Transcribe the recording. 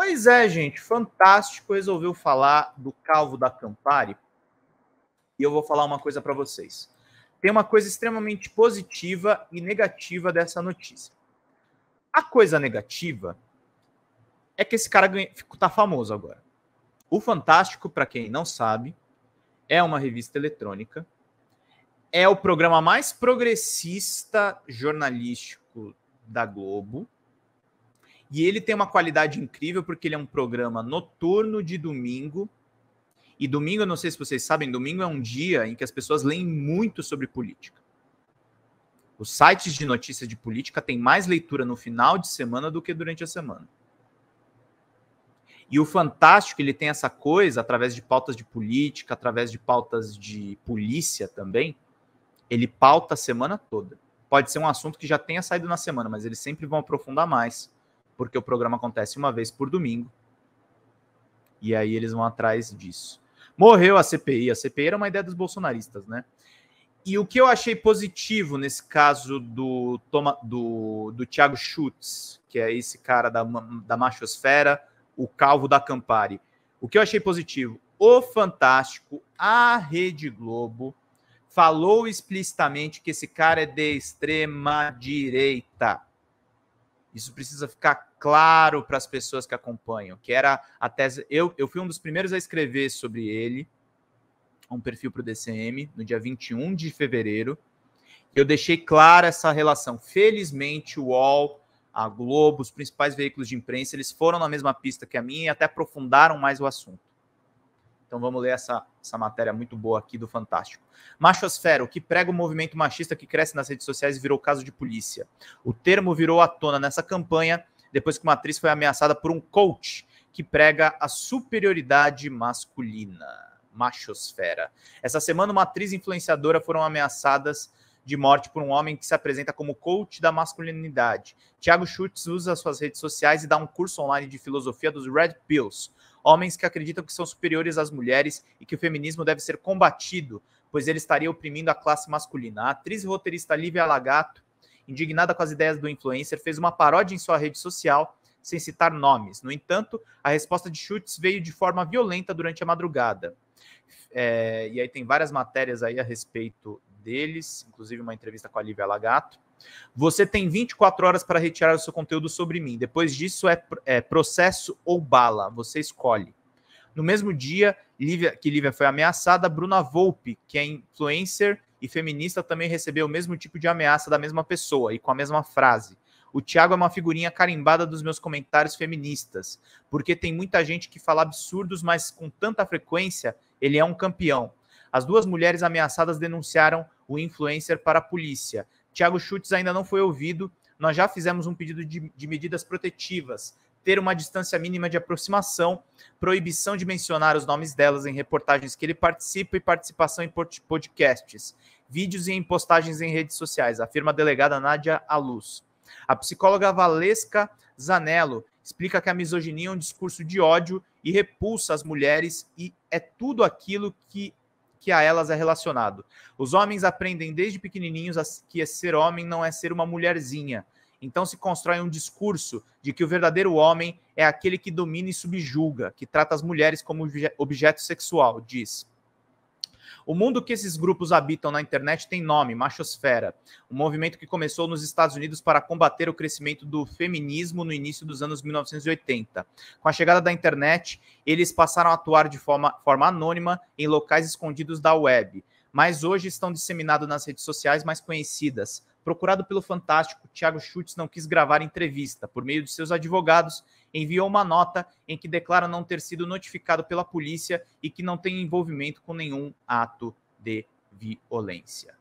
Pois é, gente, fantástico. Resolveu falar do calvo da Campari. E eu vou falar uma coisa para vocês. Tem uma coisa extremamente positiva e negativa dessa notícia. A coisa negativa é que esse cara ganha, tá famoso agora. O Fantástico, para quem não sabe, é uma revista eletrônica. É o programa mais progressista jornalístico da Globo. E ele tem uma qualidade incrível porque ele é um programa noturno de domingo. E domingo, eu não sei se vocês sabem, domingo é um dia em que as pessoas leem muito sobre política. Os sites de notícias de política têm mais leitura no final de semana do que durante a semana. E o Fantástico, ele tem essa coisa, através de pautas de política, através de pautas de polícia também, ele pauta a semana toda. Pode ser um assunto que já tenha saído na semana, mas eles sempre vão aprofundar mais porque o programa acontece uma vez por domingo. E aí eles vão atrás disso. Morreu a CPI. A CPI era uma ideia dos bolsonaristas, né? E o que eu achei positivo nesse caso do, Toma, do, do Thiago Schutz, que é esse cara da, da machosfera, o calvo da Campari. O que eu achei positivo? O Fantástico, a Rede Globo, falou explicitamente que esse cara é de extrema direita. Isso precisa ficar claro para as pessoas que acompanham, que era a tese. Eu, eu fui um dos primeiros a escrever sobre ele, um perfil para o DCM, no dia 21 de fevereiro. Eu deixei clara essa relação. Felizmente, o UOL, a Globo, os principais veículos de imprensa, eles foram na mesma pista que a minha e até aprofundaram mais o assunto. Então vamos ler essa, essa matéria muito boa aqui do Fantástico. Machosfera, o que prega o movimento machista que cresce nas redes sociais virou caso de polícia. O termo virou à tona nessa campanha depois que uma atriz foi ameaçada por um coach que prega a superioridade masculina. Machosfera. Essa semana, uma atriz influenciadora foram ameaçadas de morte por um homem que se apresenta como coach da masculinidade. Tiago Schultz usa suas redes sociais e dá um curso online de filosofia dos Red Pills, homens que acreditam que são superiores às mulheres e que o feminismo deve ser combatido, pois ele estaria oprimindo a classe masculina. A atriz e roteirista Lívia Lagato, indignada com as ideias do influencer, fez uma paródia em sua rede social sem citar nomes. No entanto, a resposta de Schultz veio de forma violenta durante a madrugada. É, e aí tem várias matérias aí a respeito deles, inclusive uma entrevista com a Lívia Lagato. Você tem 24 horas para retirar o seu conteúdo sobre mim. Depois disso é, é processo ou bala, você escolhe. No mesmo dia Lívia, que Lívia foi ameaçada, Bruna Volpe, que é influencer e feminista, também recebeu o mesmo tipo de ameaça da mesma pessoa e com a mesma frase. O Thiago é uma figurinha carimbada dos meus comentários feministas, porque tem muita gente que fala absurdos, mas com tanta frequência ele é um campeão. As duas mulheres ameaçadas denunciaram o influencer para a polícia Tiago Schutz ainda não foi ouvido. Nós já fizemos um pedido de, de medidas protetivas, ter uma distância mínima de aproximação, proibição de mencionar os nomes delas em reportagens que ele participa e participação em podcasts, vídeos e em postagens em redes sociais, afirma a delegada Nádia Aluz. A psicóloga Valesca Zanello explica que a misoginia é um discurso de ódio e repulsa as mulheres e é tudo aquilo que que a elas é relacionado. Os homens aprendem desde pequenininhos que ser homem não é ser uma mulherzinha. Então se constrói um discurso de que o verdadeiro homem é aquele que domina e subjuga, que trata as mulheres como objeto sexual, diz. O mundo que esses grupos habitam na internet tem nome, machosfera, um movimento que começou nos Estados Unidos para combater o crescimento do feminismo no início dos anos 1980. Com a chegada da internet, eles passaram a atuar de forma, forma anônima em locais escondidos da web mas hoje estão disseminados nas redes sociais mais conhecidas. Procurado pelo Fantástico, Thiago Schultz não quis gravar entrevista. Por meio de seus advogados, enviou uma nota em que declara não ter sido notificado pela polícia e que não tem envolvimento com nenhum ato de violência.